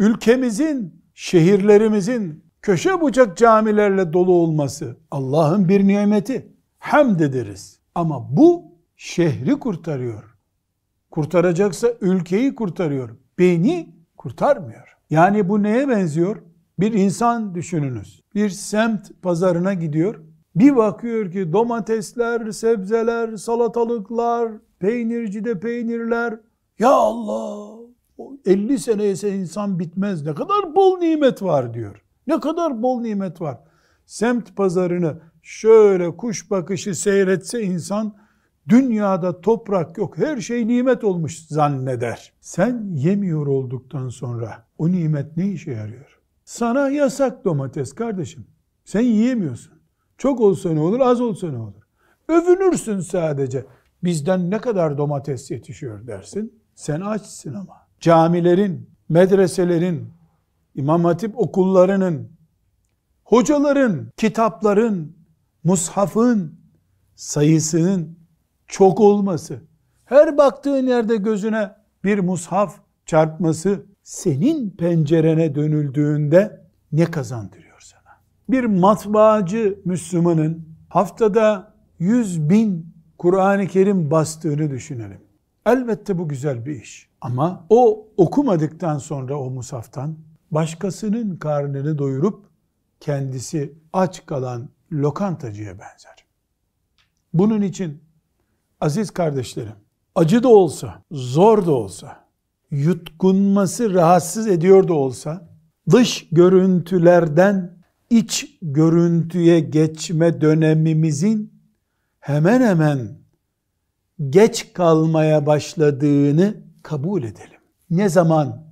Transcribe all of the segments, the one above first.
ülkemizin, şehirlerimizin köşe bucak camilerle dolu olması Allah'ın bir nimeti. Hamd ederiz. Ama bu şehri kurtarıyor. Kurtaracaksa ülkeyi kurtarıyor. beni kurtarmıyor. Yani bu neye benziyor? Bir insan düşününüz. Bir semt pazarına gidiyor. Bir bakıyor ki domatesler, sebzeler, salatalıklar, peynircide peynirler. Ya Allah! 50 seneye ise insan bitmez. Ne kadar bol nimet var diyor. Ne kadar bol nimet var. Semt pazarını şöyle kuş bakışı seyretse insan dünyada toprak yok her şey nimet olmuş zanneder. Sen yemiyor olduktan sonra o nimet ne işe yarıyor? Sana yasak domates kardeşim. Sen yiyemiyorsun. Çok olsa ne olur az olsa ne olur. Övünürsün sadece. Bizden ne kadar domates yetişiyor dersin. Sen açsın ama camilerin, medreselerin, imam hatip okullarının, hocaların, kitapların, mushafın sayısının çok olması, her baktığın yerde gözüne bir mushaf çarpması senin pencerene dönüldüğünde ne kazandırıyor sana? Bir matbaacı Müslümanın haftada 100 bin Kur'an-ı Kerim bastığını düşünelim. Elbette bu güzel bir iş. Ama o okumadıktan sonra o musaftan başkasının karnını doyurup kendisi aç kalan lokantacıya benzer. Bunun için aziz kardeşlerim acı da olsa, zor da olsa, yutkunması rahatsız ediyor da olsa dış görüntülerden iç görüntüye geçme dönemimizin hemen hemen geç kalmaya başladığını kabul edelim. Ne zaman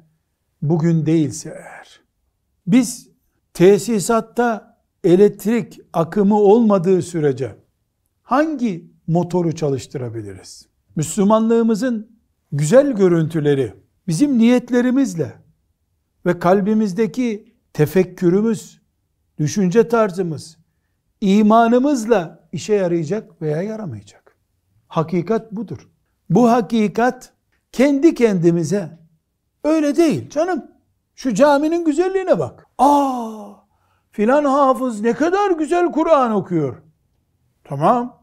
bugün değilse eğer. Biz tesisatta elektrik akımı olmadığı sürece hangi motoru çalıştırabiliriz? Müslümanlığımızın güzel görüntüleri bizim niyetlerimizle ve kalbimizdeki tefekkürümüz, düşünce tarzımız, imanımızla işe yarayacak veya yaramayacak. Hakikat budur. Bu hakikat kendi kendimize öyle değil canım. Şu caminin güzelliğine bak. Aa filan hafız ne kadar güzel Kur'an okuyor. Tamam.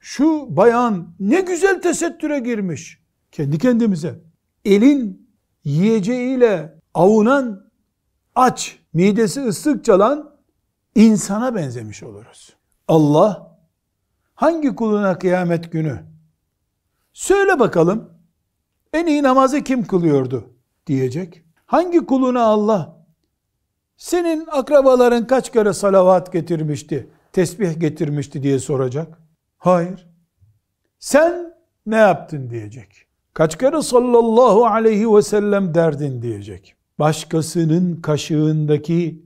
Şu bayan ne güzel tesettüre girmiş. Kendi kendimize. Elin yiyeceğiyle avunan aç, midesi ıslık çalan insana benzemiş oluruz. Allah Hangi kuluna kıyamet günü? Söyle bakalım. En iyi namazı kim kılıyordu? Diyecek. Hangi kuluna Allah? Senin akrabaların kaç kere salavat getirmişti, tesbih getirmişti diye soracak. Hayır. Sen ne yaptın diyecek. Kaç kere sallallahu aleyhi ve sellem derdin diyecek. Başkasının kaşığındaki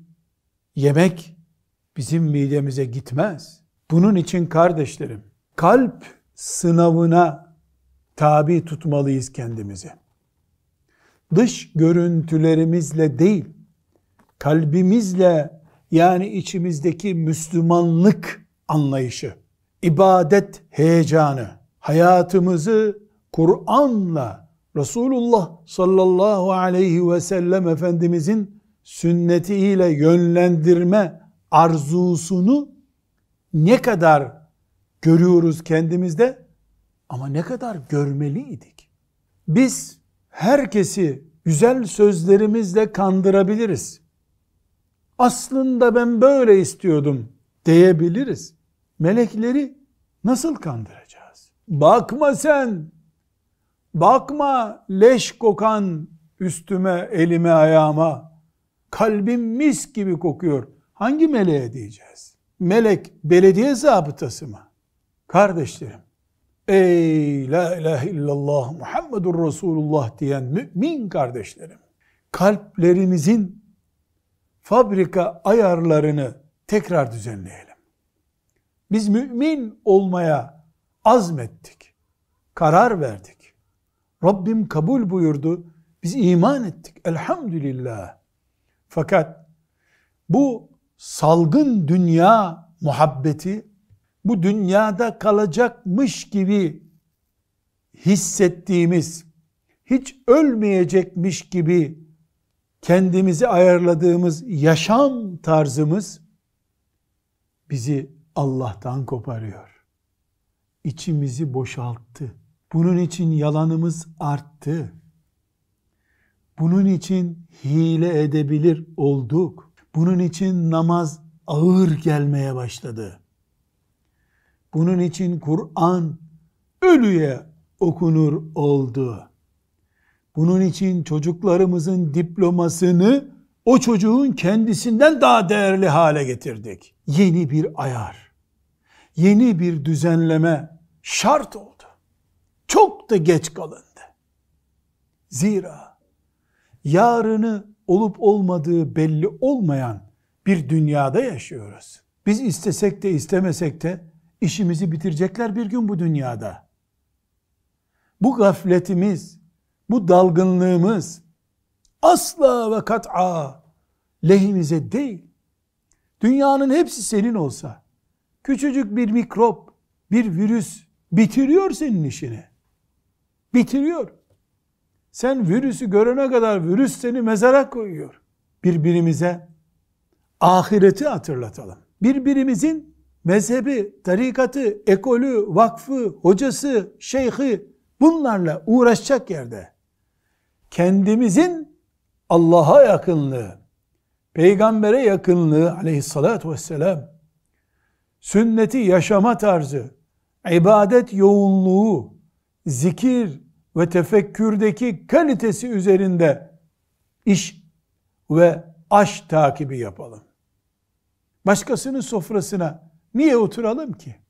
yemek bizim midemize gitmez. Bunun için kardeşlerim, kalp sınavına tabi tutmalıyız kendimizi. Dış görüntülerimizle değil, kalbimizle yani içimizdeki Müslümanlık anlayışı, ibadet heyecanı, hayatımızı Kur'an'la Resulullah sallallahu aleyhi ve sellem Efendimizin sünnetiyle yönlendirme arzusunu ne kadar görüyoruz kendimizde ama ne kadar görmeliydik. Biz herkesi güzel sözlerimizle kandırabiliriz. Aslında ben böyle istiyordum diyebiliriz. Melekleri nasıl kandıracağız? Bakma sen, bakma leş kokan üstüme, elime, ayağıma. Kalbim mis gibi kokuyor. Hangi meleğe diyeceğiz? melek belediye zabıtası mı? Kardeşlerim, ey la ilahe illallah Muhammedur Resulullah diyen mümin kardeşlerim, kalplerimizin fabrika ayarlarını tekrar düzenleyelim. Biz mümin olmaya azmettik, karar verdik. Rabbim kabul buyurdu, biz iman ettik elhamdülillah. Fakat bu salgın dünya muhabbeti bu dünyada kalacakmış gibi hissettiğimiz, hiç ölmeyecekmiş gibi kendimizi ayarladığımız yaşam tarzımız bizi Allah'tan koparıyor. İçimizi boşalttı. Bunun için yalanımız arttı. Bunun için hile edebilir olduk. Bunun için namaz ağır gelmeye başladı. Bunun için Kur'an ölüye okunur oldu. Bunun için çocuklarımızın diplomasını o çocuğun kendisinden daha değerli hale getirdik. Yeni bir ayar, yeni bir düzenleme şart oldu. Çok da geç kalındı. Zira yarını olup olmadığı belli olmayan bir dünyada yaşıyoruz. Biz istesek de istemesek de işimizi bitirecekler bir gün bu dünyada. Bu gafletimiz, bu dalgınlığımız asla ve kat'a lehimize değil. Dünyanın hepsi senin olsa, küçücük bir mikrop, bir virüs bitiriyor senin işini. Bitiriyor. Sen virüsü görene kadar virüs seni mezara koyuyor. Birbirimize ahireti hatırlatalım. Birbirimizin mezhebi, tarikatı, ekolü, vakfı, hocası, şeyhi bunlarla uğraşacak yerde kendimizin Allah'a yakınlığı, peygambere yakınlığı aleyhissalatü vesselam, sünneti yaşama tarzı, ibadet yoğunluğu, zikir, ve tefekkürdeki kalitesi üzerinde iş ve aş takibi yapalım. Başkasının sofrasına niye oturalım ki?